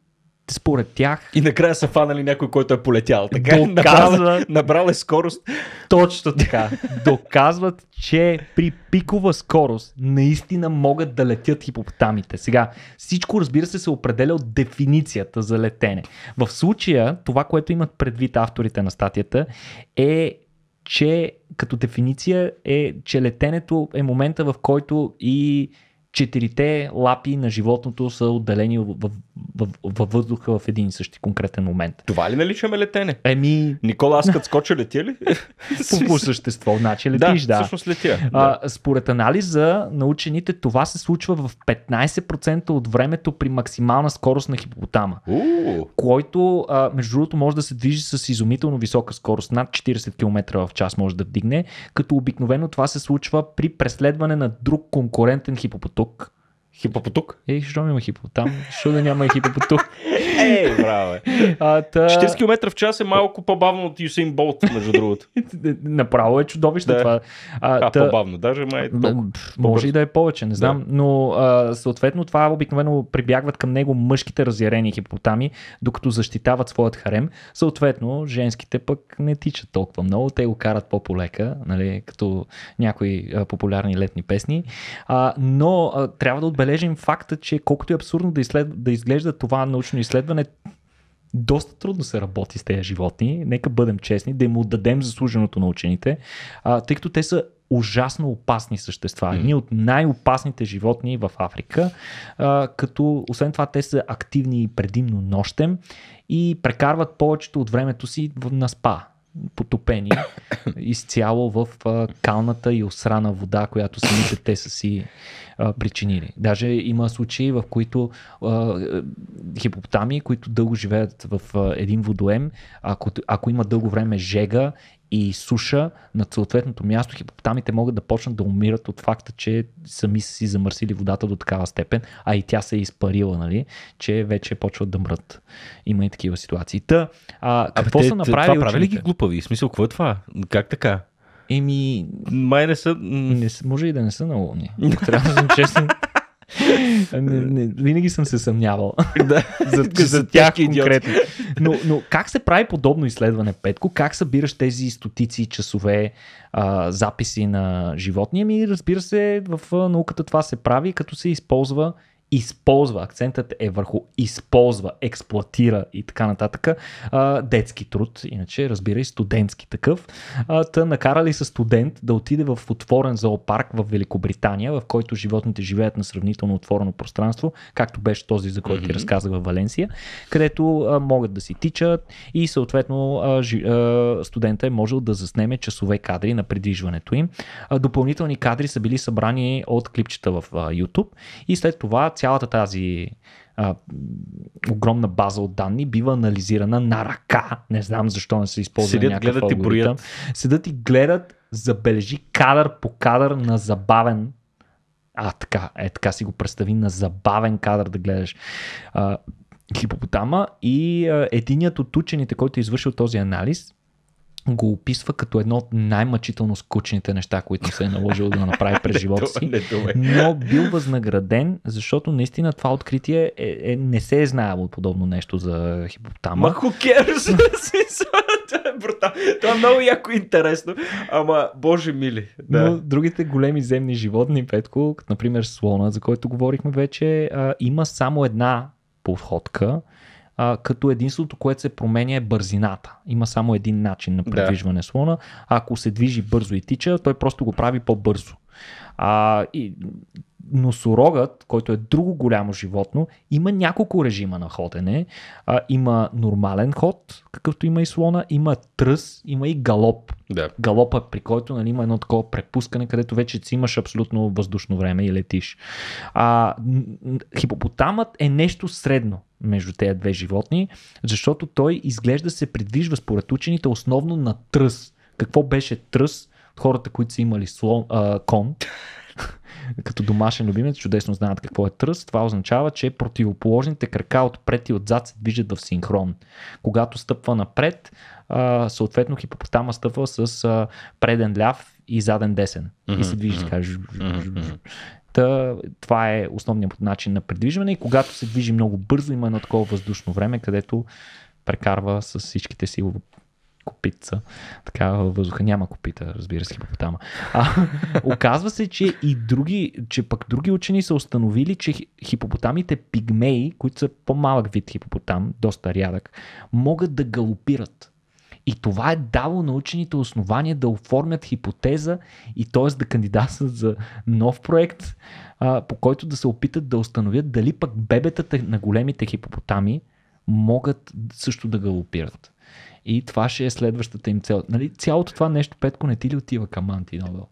[SPEAKER 2] според тях. И накрая са фанали някой, който е полетял. Така е, доказва,
[SPEAKER 1] набрал е скорост.
[SPEAKER 2] Точно така. Доказват, че при пикова скорост наистина могат да летят хипоптамите. Сега, всичко разбира се се определя от дефиницията за летене. В случая, това, което имат предвид авторите на статията е че като дефиниция е, че летенето е момента в който и четирите лапи на животното са отделени в, във, във въздуха в един и същи конкретен момент. Това
[SPEAKER 1] ли наличаме летене? Еми... Никола, аз като скоча летя ли?
[SPEAKER 2] по, по същество, значи летиш, да. да. всъщност летя. А, според анализа на учените, това се случва в 15% от времето при максимална скорост на хипопотама, който, а, между другото, може да се движи с изумително висока скорост, над 40 км в час може да вдигне, като обикновено това се случва при преследване на друг конкурентен хипопоток, Хипопотук? Ей, защо има хипо. Там, що да няма хипопотук?
[SPEAKER 1] Ей, браво. Е. та... 40 км в час е малко по-бавно от Юсейн Болт, между другото. Направо е чудовище да. това. А, а та... по-бавно, даже май е толкова, Може и да е повече,
[SPEAKER 2] не знам. Да. Но а, съответно това обикновено прибягват към него мъжките разярени хипопотами, докато защитават своят харем. Съответно, женските пък не тичат толкова много, те го карат по-полека, нали, като някои а, популярни летни песни. А, но а, трябва да отбележим отбележим факта, че колкото е абсурдно да, изслед... да изглежда това научно изследване, доста трудно се работи с тези животни. Нека бъдем честни, да им отдадем заслуженото на учените, а, тъй като те са ужасно опасни същества. Едни от най-опасните животни в Африка, а, като освен това те са активни предимно нощем и прекарват повечето от времето си на спа потопени изцяло в а, калната и осрана вода, която самите те са си а, причинили. Даже има случаи, в които хипоптами, хипопотами, които дълго живеят в а, един водоем, ако, ако има дълго време жега и суша на съответното място, хипопотамите могат да почнат да умират от факта, че сами са си замърсили водата до такава степен, а и тя се е изпарила, нали, че вече почват да мрат. Има и такива ситуации. Та, а, какво Абе, са те, направили Това правили ги глупави? В смисъл, какво е това? Как така? Еми... Май не са... Не, може и да не са луни. Трябва да съм честен. не, не, винаги съм се съмнявал. Да. за, за тях конкретно. Но, но как се прави подобно изследване, Петко? Как събираш тези стотици часове а, записи на животни? Ами разбира се, в науката това се прави, като се използва използва, акцентът е върху използва, експлуатира и така нататък а, детски труд, иначе разбира и студентски такъв. А, та накарали са студент да отиде в отворен зоопарк в Великобритания, в който животните живеят на сравнително отворено пространство, както беше този, за който mm-hmm. ти разказах в Валенсия, където а, могат да си тичат и съответно а, жи, а, студента е можел да заснеме часове кадри на придвижването им. А, допълнителни кадри са били събрани от клипчета в а, YouTube и след това цялата тази а, огромна база от данни бива анализирана на ръка. Не знам защо не се използва Седят, някакъв гледат алгоритъм. и броят. Седят и гледат, забележи кадър по кадър на забавен а, така, е така си го представи на забавен кадър да гледаш а, хипопотама и а, единият от учените, който е извършил този анализ, го описва като едно от най-мъчително скучните неща, които се е наложил да направи през живота е, си. Е. Но бил възнаграден, защото наистина това откритие е, е, не се е знаело подобно нещо за хипоптама.
[SPEAKER 1] Ма хукерс! Е това е много яко интересно, ама боже мили. Да. Но
[SPEAKER 2] другите големи земни животни, Петко, например слона, за който говорихме вече, а, има само една подходка, а, като единството, което се променя е бързината. Има само един начин на предвижване да. слона. Ако се движи бързо и тича, той просто го прави по-бързо. А, и, носорогът, който е друго голямо животно, има няколко режима на ходене. А, има нормален ход, какъвто има и слона, има тръс, има и галоп. Да. Галопа, при който нали, има едно такова препускане, където вече си имаш абсолютно въздушно време и летиш. А, хипопотамът е нещо средно между тези две животни, защото той изглежда се придвижва според учените основно на тръс. Какво беше тръс? хората, които са имали слон, а, кон, като домашен любимец, чудесно знаят какво е тръст. Това означава, че противоположните крака отпред и отзад се движат в синхрон. Когато стъпва напред, а, съответно хипопотама стъпва с а, преден ляв и заден десен. Mm-hmm. И се движи така. Та, това е основният начин на придвижване и когато се движи много бързо, има едно такова въздушно време, където прекарва с всичките си Копица, Така във въздуха няма копита, разбира се, хипопотама. А, оказва се, че и други, че пък други учени са установили, че хипопотамите пигмеи, които са по-малък вид хипопотам, доста рядък, могат да галопират. И това е дало на учените основания да оформят хипотеза и т.е. да кандидатстват за нов проект, а, по който да се опитат да установят дали пък бебетата на големите хипопотами могат също да галопират. И това ще е следващата им цел. Нали, цялото това нещо, Петко, не ти ли отива към антинобел?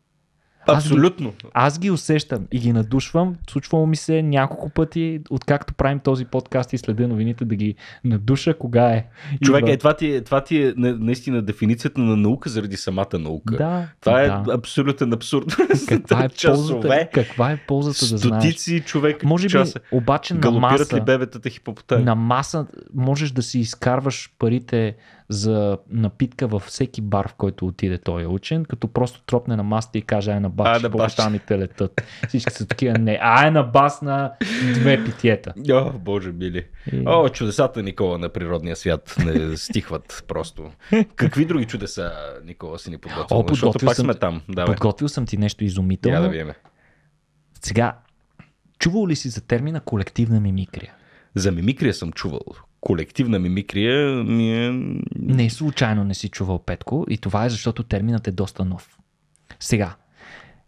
[SPEAKER 2] Абсолютно. Аз ги, аз ги усещам и ги надушвам. Случвало ми се няколко пъти, откакто правим този подкаст и следя новините, да ги надуша кога е. Човек, е,
[SPEAKER 1] това ти, е, това ти е наистина дефиницията на наука заради самата наука. Да, това е да. е абсолютен абсурд. Каква е ползата,
[SPEAKER 2] каква е ползата да знаеш? Стотици човек Може би, часа. обаче на маса, ли бебетата
[SPEAKER 1] хипопотами? На маса
[SPEAKER 2] можеш да си изкарваш парите за напитка във всеки бар, в който отиде той е учен, като просто тропне на маста и каже, ай на бас, а, баща ми те летат. Всички са такива, не,
[SPEAKER 1] Ай на бас на две питиета. О, боже били. И... О, чудесата Никола на природния свят не стихват просто. Какви други чудеса Никола си ни подготвил? О, подготвил пак съм... сме там. Давай. Подготвил
[SPEAKER 2] съм ти нещо изумително. Я да виеме. Сега, чувал ли си за термина колективна мимикрия? За мимикрия съм чувал колективна мимикрия ми е... Не случайно не си чувал Петко и това е защото терминът е доста нов. Сега,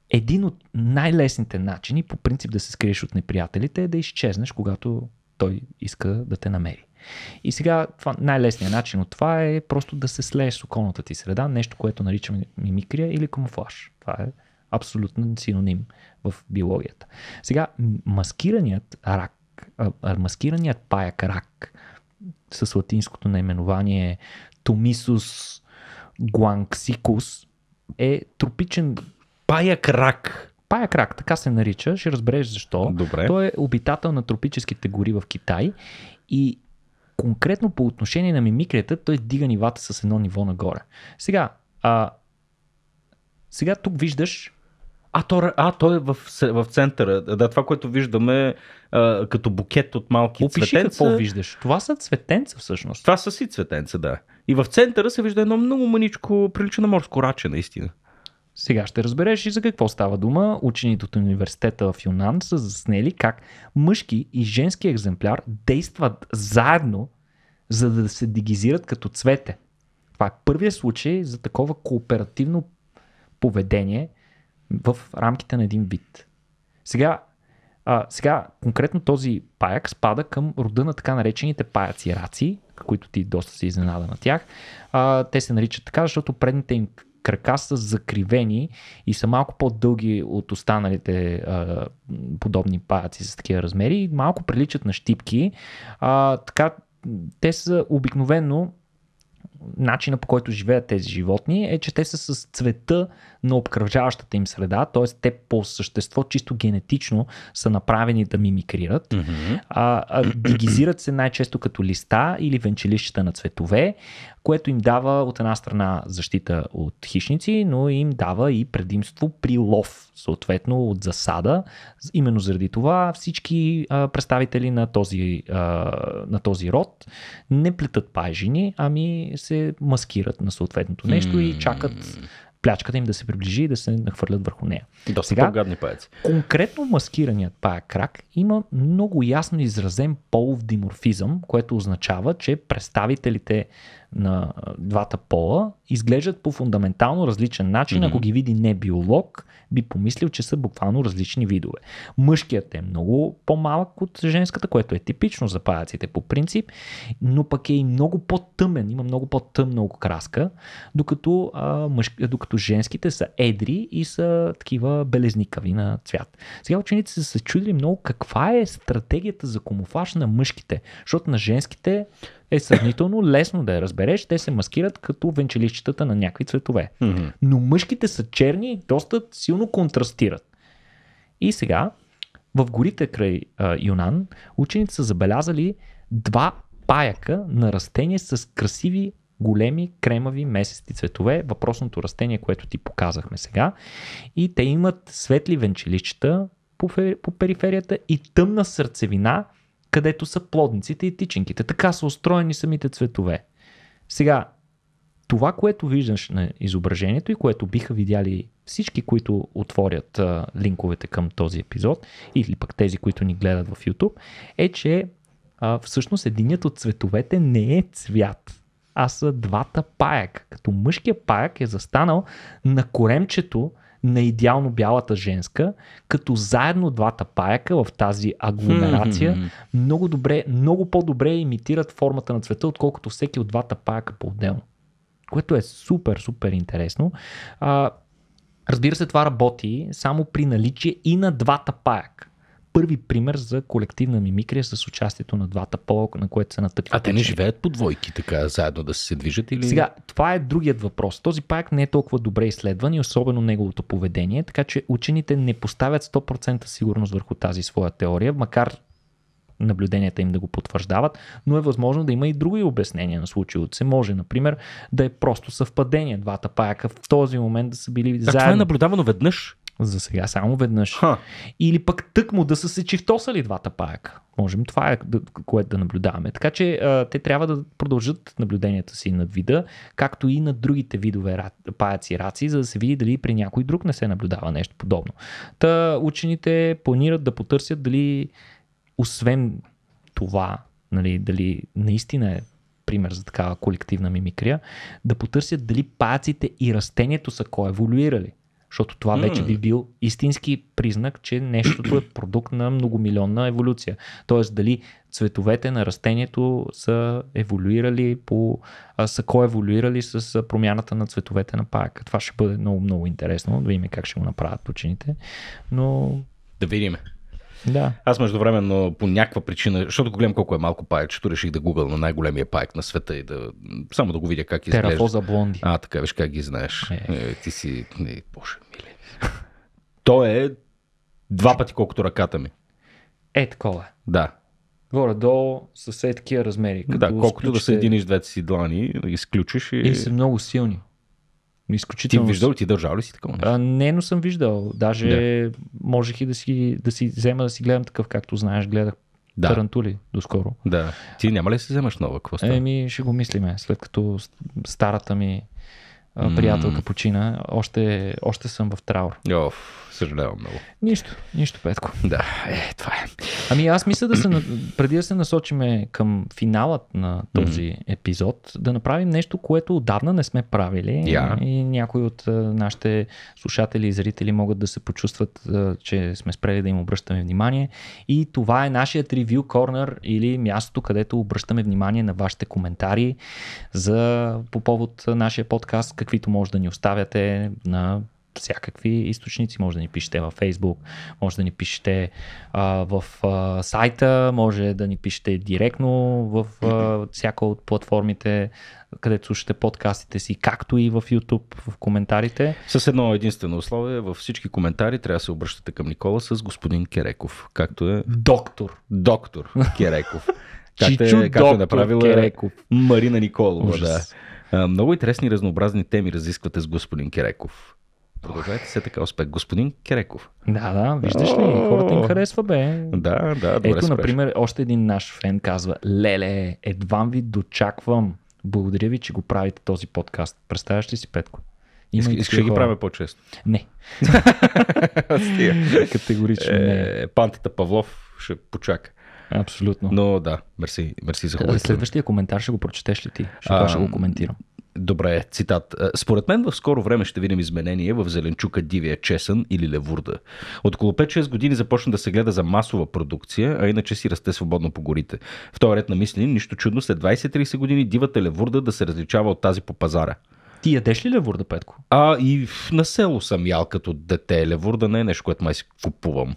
[SPEAKER 2] един от най-лесните начини по принцип да се скриеш от неприятелите е да изчезнеш, когато той иска да те намери. И сега това, най-лесният начин от това е просто да се слееш с околната ти среда, нещо, което наричаме мимикрия или камуфлаж. Това е абсолютно синоним в биологията. Сега, маскираният рак, а, маскираният паяк рак, с латинското наименование Томисус Гуанксикус е тропичен паяк рак. Паяк рак, така се нарича, ще разбереш защо. Добре. Той е обитател на тропическите гори в Китай и конкретно по отношение на мимикрията, той дига нивата с едно ниво нагоре. Сега, а,
[SPEAKER 1] сега тук виждаш а, то, а, то е в, в центъра. Да, това, което виждаме а, като букет от малки Опиши цветенца. какво виждаш. Това са цветенца всъщност. Това са си цветенца, да. И в центъра се вижда едно много мъничко, прилича на морско раче, наистина.
[SPEAKER 2] Сега ще разбереш и за какво става дума. Учените от университета в Юнан са заснели как мъжки и женски екземпляр действат заедно, за да се дигизират като цвете. Това е първият случай за такова кооперативно поведение – в рамките на един вид. Сега, а, сега конкретно този паяк спада към рода на така наречените паяци раци, които ти доста се изненада на тях. А, те се наричат така, защото предните им крака са закривени и са малко по-дълги от останалите а, подобни паяци с такива размери и малко приличат на щипки. А, така, те са обикновено начина по който живеят тези животни е, че те са с цвета на обкръжаващата им среда, т.е. те по същество чисто генетично са направени да мимикрират. Mm-hmm. А, а, дигизират се най-често като листа или венчелищата на цветове, което им дава от една страна защита от хищници, но им дава и предимство при лов, съответно от засада. Именно заради това всички а, представители на този, а, на този род не плетат пайжини, ами се маскират на съответното нещо mm. и чакат плячката им да се приближи и да се нахвърлят върху нея. До Сега, гадни паяци. Конкретно маскираният пая крак има много ясно изразен полов диморфизъм, което означава, че представителите на двата пола изглеждат по фундаментално различен начин. Mm-hmm. Ако ги види не биолог, би помислил, че са буквално различни видове. Мъжкият е много по-малък от женската, което е типично за паяците по принцип, но пък е и много по-тъмен, има много по-тъмна окраска, докато, а, мъж, докато женските са едри и са такива белезникави на цвят. Сега учениците са се чудили много каква е стратегията за комуфаж на мъжките, защото на женските е сравнително лесно да я разбереш. Те се маскират като венчелищата на някакви цветове. Mm-hmm. Но мъжките са черни и доста силно контрастират. И сега, в горите край а, Юнан, учените са забелязали два паяка на растение с красиви големи кремави месести цветове, въпросното растение, което ти показахме сега. И те имат светли венчелища по периферията и тъмна сърцевина, където са плодниците и тичинките. Така са устроени самите цветове. Сега, това, което виждаш на изображението и което биха видяли всички, които отворят а, линковете към този епизод, или пък тези, които ни гледат в YouTube, е, че а, всъщност единият от цветовете не е цвят, а са двата паяк. Като мъжкият паяк е застанал на коремчето на идеално бялата женска, като заедно двата паяка в тази агломерация mm-hmm. много добре, много по-добре имитират формата на цвета, отколкото всеки от двата паяка по-отделно. Което е супер, супер интересно. А, разбира се, това работи само при наличие и на двата паяка първи пример за колективна мимикрия с участието на двата пола, на което се натъкват. А те не
[SPEAKER 1] живеят по двойки, така заедно да се движат или. Сега,
[SPEAKER 2] това е другият въпрос. Този пак не е толкова добре изследван и особено неговото поведение, така че учените не поставят 100% сигурност върху тази своя теория, макар наблюденията им да го потвърждават, но е възможно да има и други обяснения на случилото се. Може, например, да е просто съвпадение. Двата паяка в този момент да са били а Това е наблюдавано веднъж за сега само веднъж. Ха. Или пък тъкмо да са се чифтосали двата паяка. Можем това е което да наблюдаваме. Така че а, те трябва да продължат наблюденията си над вида, както и над другите видове паяци и раци, за да се види дали при някой друг не се наблюдава нещо подобно. Та учените планират да потърсят дали освен това, нали, дали наистина е пример за такава колективна мимикрия, да потърсят дали паците и растението са коеволюирали защото това mm. вече би бил истински признак, че нещото е продукт на многомилионна еволюция. Тоест дали цветовете на растението са еволюирали по, а, са коеволюирали с промяната на цветовете на паяка. Това ще бъде много, много интересно, да видим как ще го направят учените. Но...
[SPEAKER 1] Да видим. Да. Аз междувременно по някаква причина, защото го гледам колко е малко паечето, реших да гугъл на най-големия паек на света и да само да го видя как изглежда. Терафоза блонди. А, така, виж как ги знаеш. Е. Е, ти си... Е, боже мили. То е два пъти колкото ръката ми. Е, такова. Е. Да. Горе-долу със все размери. да, колкото сключите... да се единиш двете си длани, изключиш и... И са много силни. Изключително. Ти виждал ли ти държал ли си
[SPEAKER 2] такова нещо? А, не, но съм виждал. Даже да. можех и да си, да си взема да си гледам такъв, както знаеш, гледах да. тарантули
[SPEAKER 1] доскоро. Да. Ти няма ли си вземаш нова? Какво
[SPEAKER 2] Еми, ще го мислиме, след като старата ми а, приятелка почина. Още, още съм в траур.
[SPEAKER 1] Оф, съжалявам много.
[SPEAKER 2] Нищо, нищо, Петко. Да, е, това е. Ами аз мисля да се, преди да се насочиме към финалът на този епизод, да направим нещо, което отдавна не сме правили. Yeah. И някои от нашите слушатели и зрители могат да се почувстват, че сме спрели да им обръщаме внимание. И това е нашият ревю корнер или мястото, където обръщаме внимание на вашите коментари за, по повод нашия подкаст каквито може да ни оставяте на всякакви източници. Може да ни пишете във Facebook, може да ни пишете а, в а, сайта, може да ни пишете директно в а, всяка
[SPEAKER 1] от платформите, където слушате подкастите си, както и в YouTube, в коментарите. С едно единствено условие, във всички коментари трябва да се обръщате към Никола с господин Кереков, както е... Доктор. Доктор Кереков. Чичо както е, както е направила Кереков. Марина Николова. Ужас. Да. Много интересни разнообразни теми разисквате с господин Кереков. Продължайте се така успех. Господин Кереков.
[SPEAKER 2] Да, да, виждаш ли, хората им харесва, бе. Да, да, добре Ето, например, още един наш фен казва, леле, едва ви дочаквам. Благодаря ви, че го правите този подкаст. Представяш ли си, Петко? Искаш Иска, да ги правя по-често? Не.
[SPEAKER 1] Категорично не. Е, пантата Павлов ще почака. Абсолютно. Но да, мерси, мерси за хубавите. Следващия коментар ще го прочетеш ли ти? Защото ще го коментирам. Добре, цитат. Според мен в скоро време ще видим изменение в зеленчука дивия чесън или левурда. От около 5-6 години започна да се гледа за масова продукция, а иначе си расте свободно по горите. В този ред на мисли, нищо чудно след 20-30 години дивата левурда да се различава от тази по пазара. Ти ядеш ли левурда, Петко? А, и на село съм ял като дете. Левурда не е нещо, което май си купувам.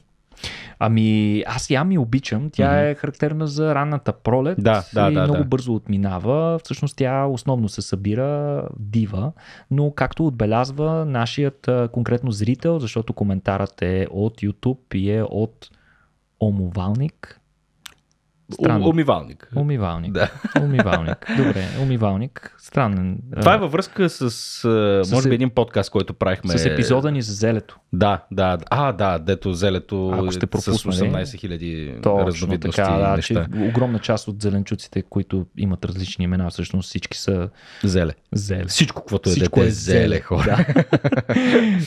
[SPEAKER 1] Ами, аз я ми обичам. Тя mm-hmm. е характерна за ранната пролет да, да, и да, много да.
[SPEAKER 2] бързо отминава. Всъщност тя основно се събира дива, но както отбелязва нашият конкретно зрител, защото коментарът е от YouTube и е от Омовалник, Странно. Умивалник. Умивалник. Да. Умивалник. Добре, умивалник. Странен. Това е
[SPEAKER 1] във връзка с, с може би, е- един подкаст, който правихме. С епизода ни за зелето. Да, да. А, да, дето зелето Ако ще пропусна, е с 18 точно, разновидности така, да, неща.
[SPEAKER 2] Че огромна част от зеленчуците, които имат различни имена, всъщност всички са... Зеле. Зеле. Всичко, което е Всичко дете, е, е зеле, хора. Да.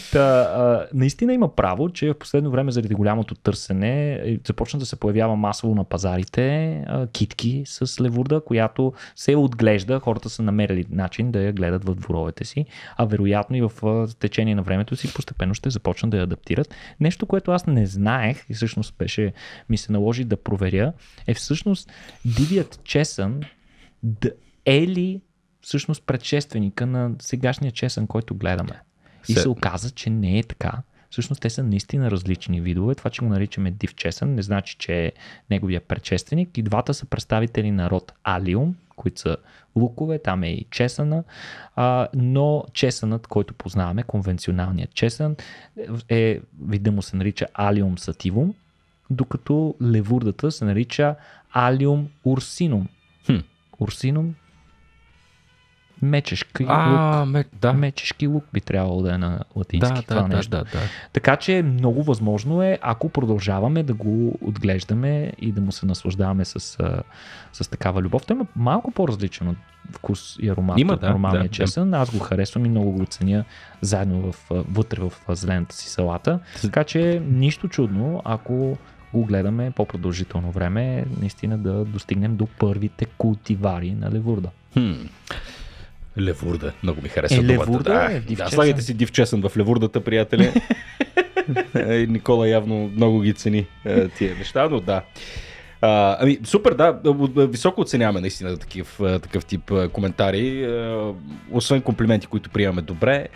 [SPEAKER 2] Та, а, наистина има право, че в последно време, заради голямото търсене, започна да се появява масово на пазарите а, китки с леворда, която се отглежда. Хората са намерили начин да я гледат в дворовете си, а вероятно и в течение на времето си постепенно ще започнат да я адаптират. Нещо, което аз не знаех и всъщност беше ми се наложи да проверя, е всъщност дивият чесън да е ли всъщност предшественика на сегашния чесън, който гледаме. И се оказа, че не е така всъщност те са наистина различни видове. Това, че го наричаме див чесън, не значи, че е неговия предшественик. И двата са представители на род алиум, които са лукове, там е и чесъна, а, но чесънът, който познаваме, конвенционалният чесън, е, вида му се нарича алиум сативум, докато левурдата се нарича алиум урсинум. Хм, урсинум Мечешки а, лук. Ме, да. Мечешки лук би трябвало да е на латински да, това да, нещо. Да, да, да. Така че много възможно е, ако продължаваме да го отглеждаме и да му се наслаждаваме с, с такава любов. Той има малко по-различен от вкус и аромат има, от да, нормалния да, чесън. Да. Аз го харесвам и много го оценя заедно в, вътре в зелената си салата. Така че нищо чудно, ако го гледаме по-продължително време, наистина да достигнем до първите култивари на
[SPEAKER 1] Левурда. Хм. Левурда. Много ми харесва е, думата. Левурда, да, е, да, слагайте си чесън в Левурдата, приятели. Е, Никола явно много ги цени е, тия неща, но да. А, ами, супер, да, високо оценяваме наистина такъв, е, такъв тип коментари. Освен комплименти, които приемаме добре,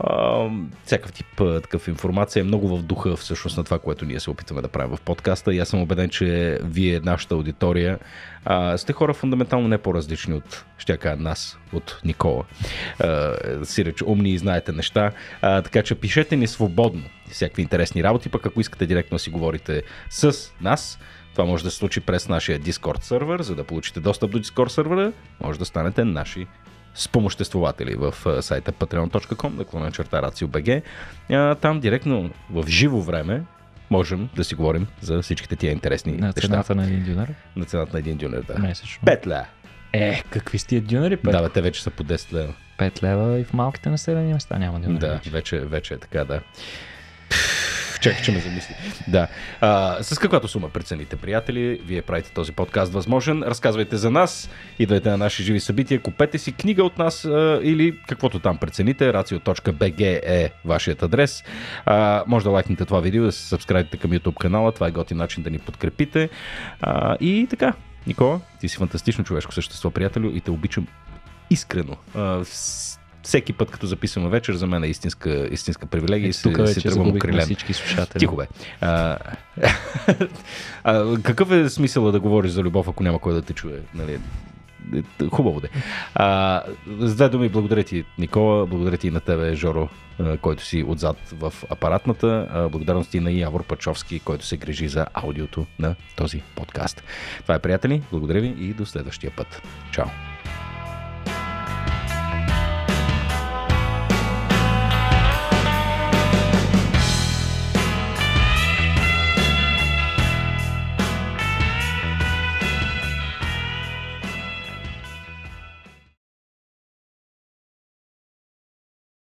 [SPEAKER 1] а, всякакъв тип такъв информация е много в духа всъщност на това, което ние се опитваме да правим в подкаста и аз съм убеден, че вие, нашата аудитория, а, сте хора фундаментално не по-различни от, ще кажа, нас, от Никола. А, си реч, умни и знаете неща. А, така че пишете ни свободно всякакви интересни работи, пък ако искате директно да си говорите с нас, това може да се случи през нашия Discord сервер. За да получите достъп до Discord сервера, може да станете наши спомоществователи в сайта patreon.com, наклона черта RACIOBG. Там директно в живо време можем да си говорим за всичките тия интересни на неща. На цената на един дюнер? На цената на един дюнер, да. Месечно. Петля! Е, какви сте дюнери? Пет? Да, бе, те вече са по 10 лева. 5 лева и в малките населени места няма дюнери. Да, вече, вече е така, да. Чакай, че ме замисли. Да. А, с каквато сума прецените, приятели, вие правите този подкаст възможен. Разказвайте за нас, идвайте на наши живи събития, купете си книга от нас а, или каквото там прецените. Racio.bg е вашият адрес. А, може да лайкнете това видео, да се абонирате към YouTube канала. Това е готин начин да ни подкрепите. А, и така, Никола, ти си фантастично човешко същество, приятелю, и те обичам искрено. А, всеки път, като записваме вечер, за мен е истинска, истинска привилегия е, и тук се тръгвам окрилен. Всички слушатели. Тихо бе. А, а, какъв е смисъла да говориш за любов, ако няма кой да те чуе? Нали? Е, хубаво де. А, с две думи, благодаря ти, Никола, благодаря ти и на тебе, Жоро, който си отзад в апаратната. Благодарности на Явор Пачовски, който се грижи за аудиото на този подкаст. Това е, приятели, благодаря ви и до следващия път. Чао!